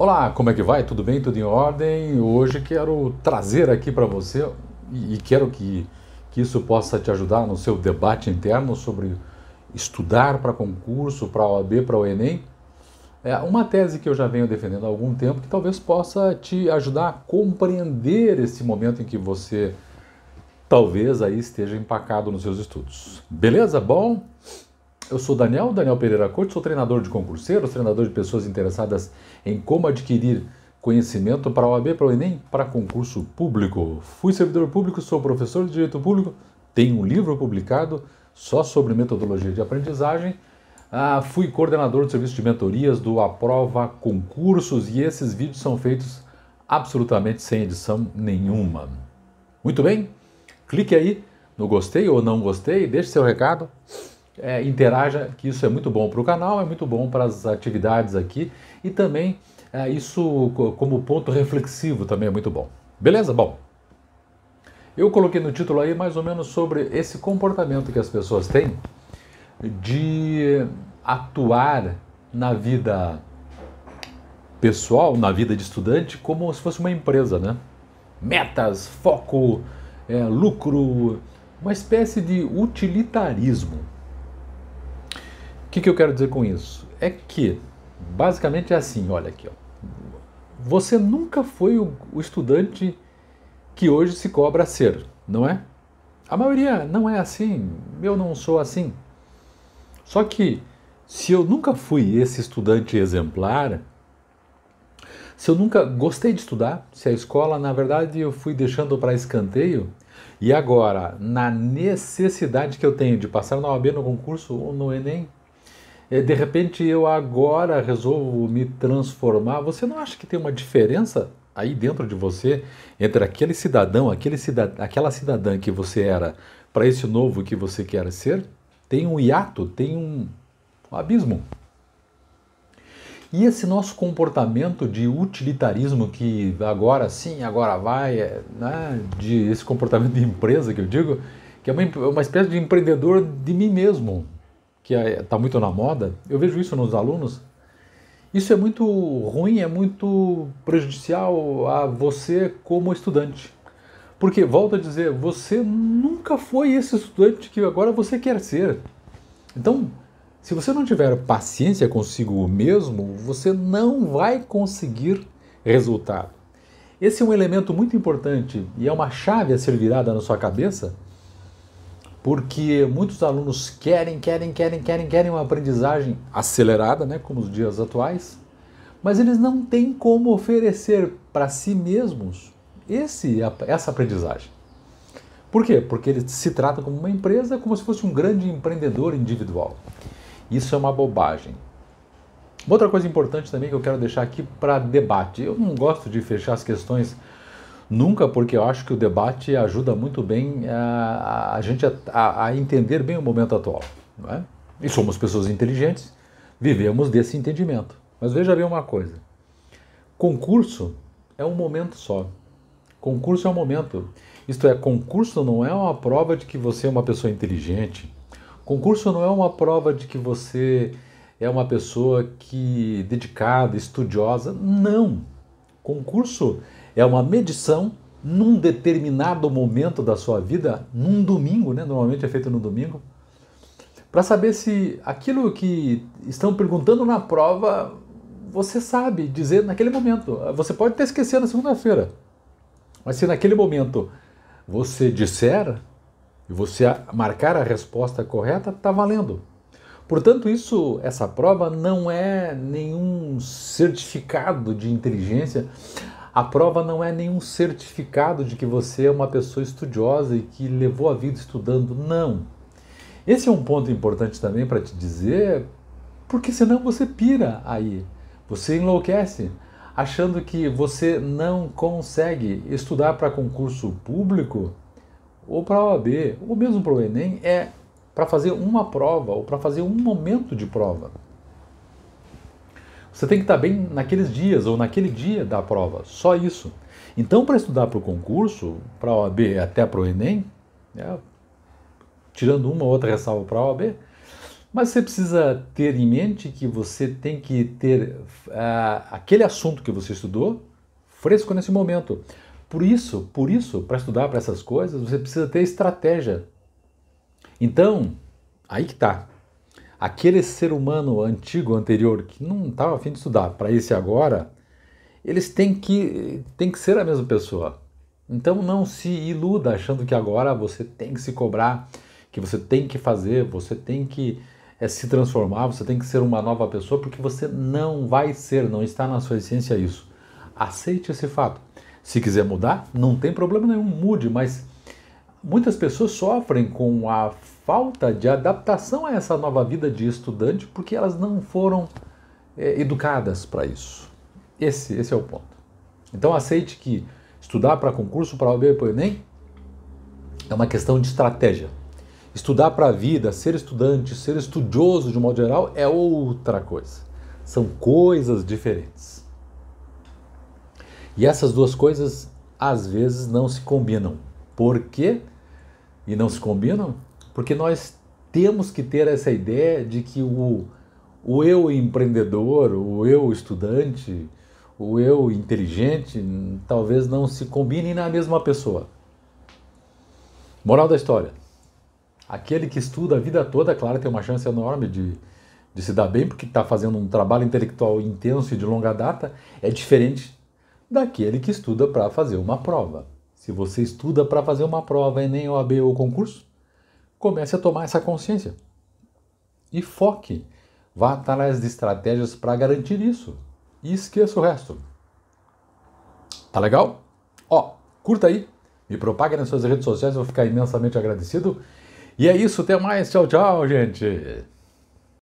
Olá, como é que vai? Tudo bem? Tudo em ordem? Hoje quero trazer aqui para você e, quero que, que isso possa te ajudar no seu debate interno sobre estudar para concurso, para a OAB, para o Enem. É uma tese que eu já venho defendendo há algum tempo que talvez possa te ajudar a compreender esse momento em que você talvez aí esteja empacado nos seus estudos. Beleza? Bom, eu sou Daniel, Daniel Pereira Corte, sou treinador de concurseiros, treinador de pessoas interessadas em como adquirir conhecimento para a OAB, para o Enem, para concurso público. Fui servidor público, sou professor de Direito Público, tenho um livro publicado só sobre metodologia de aprendizagem. Ah, fui coordenador do serviço de mentorias do Aprova Concursos e esses vídeos são feitos absolutamente sem edição nenhuma. Muito bem? Clique aí no gostei ou não gostei, deixe seu recado é, interaja, que isso é muito bom para o canal, é muito bom para as atividades aqui e também é, isso como ponto reflexivo também é muito bom. Beleza? Bom, eu coloquei no título aí mais ou menos sobre esse comportamento que as pessoas têm de atuar na vida pessoal, na vida de estudante, como se fosse uma empresa, né? Metas, foco, é, lucro, uma espécie de utilitarismo. O que, que eu quero dizer com isso? É que, basicamente, é assim: olha aqui, ó. você nunca foi o, o estudante que hoje se cobra ser, não é? A maioria não é assim, eu não sou assim. Só que, se eu nunca fui esse estudante exemplar, se eu nunca gostei de estudar, se a escola, na verdade, eu fui deixando para escanteio, e agora, na necessidade que eu tenho de passar na OAB no concurso ou no Enem, é, de repente eu agora resolvo me transformar, você não acha que tem uma diferença aí dentro de você entre aquele cidadão, aquele cidad aquela cidadã que você era para esse novo que você quer ser? Tem um hiato, tem um, um abismo. E esse nosso comportamento de utilitarismo que agora sim, agora vai, é, né? de esse comportamento de empresa que eu digo, que é uma, uma espécie de empreendedor de mim mesmo, que está é, muito na moda, eu vejo isso nos alunos, isso é muito ruim, é muito prejudicial a você como estudante. Porque, volto a dizer, você nunca foi esse estudante que agora você quer ser. Então, se você não tiver paciência consigo mesmo, você não vai conseguir resultado. Esse é um elemento muito importante e é uma chave a ser virada na sua cabeça porque muitos alunos querem, querem, querem, querem, querem uma aprendizagem acelerada, né, como os dias atuais, mas eles não têm como oferecer para si mesmos esse, essa aprendizagem. Por quê? Porque ele se trata como uma empresa, como se fosse um grande empreendedor individual. Isso é uma bobagem. Uma outra coisa importante também que eu quero deixar aqui para debate. Eu não gosto de fechar as questões Nunca, porque eu acho que o debate ajuda muito bem eh, a, a gente a, a, a, entender bem o momento atual. Não é? E somos pessoas inteligentes, vivemos desse entendimento. Mas veja bem uma coisa: concurso é um momento só. Concurso é um momento. Isto é, concurso não é uma prova de que você é uma pessoa inteligente. Concurso não é uma prova de que você é uma pessoa que dedicada, estudiosa. Não. Concurso é uma medição num determinado momento da sua vida, num domingo, né? Normalmente é feito no domingo, para saber se aquilo que estão perguntando na prova você sabe dizer naquele momento. Você pode até esquecer na segunda-feira, mas se naquele momento você disser e você marcar a resposta correta, está valendo. Portanto, isso, essa prova não é nenhum certificado de inteligência. A prova não é nenhum certificado de que você é uma pessoa estudiosa e que levou a vida estudando, não. Esse é um ponto importante também para te dizer, porque senão você pira aí, você enlouquece, achando que você não consegue estudar para concurso público ou para OAB, ou mesmo para o Enem, é para fazer uma prova ou para fazer um momento de prova. Você tem que estar bem naqueles dias ou naquele dia da prova, só isso. Então, para estudar para o concurso, para a OAB até para o Enem, né, tirando uma ou outra ressalva para a OAB, mas você precisa ter em mente que você tem que ter uh, aquele assunto que você estudou fresco nesse momento. Por isso, por isso, para estudar para essas coisas, você precisa ter estratégia. Então, aí que está aquele ser humano antigo, anterior, que não estava afim de estudar, para esse agora, eles têm que, têm que ser a mesma pessoa. Então não se iluda achando que agora você tem que se cobrar, que você tem que fazer, você tem que é, se transformar, você tem que ser uma nova pessoa, porque você não vai ser, não está na sua essência isso. Aceite esse fato. Se quiser mudar, não tem problema nenhum, mude, mas muitas pessoas sofrem com a falta de adaptação a essa nova vida de estudante porque elas não foram é, educadas para isso. Esse, esse é o ponto. Então aceite que estudar para concurso, para OAB, para o Enem, é uma questão de estratégia. Estudar para a vida, ser estudante, ser estudioso de um modo geral é outra coisa. São coisas diferentes. E essas duas coisas às vezes não se combinam. Por quê? E não se combinam porque nós temos que ter essa ideia de que o, o eu empreendedor, o eu estudante, o eu inteligente talvez não se combinem na mesma pessoa. Moral da história: aquele que estuda a vida toda, claro, tem uma chance enorme de, de se dar bem, porque está fazendo um trabalho intelectual intenso e de longa data, é diferente daquele que estuda para fazer uma prova. Se você estuda para fazer uma prova, Enem, OAB ou concurso, comece a tomar essa consciência. E foque. Vá atrás de estratégias para garantir isso. E esqueça o resto. Tá legal? Ó, curta aí, me propaga nas suas redes sociais, eu vou ficar imensamente agradecido. E é isso, até mais. Tchau, tchau, gente.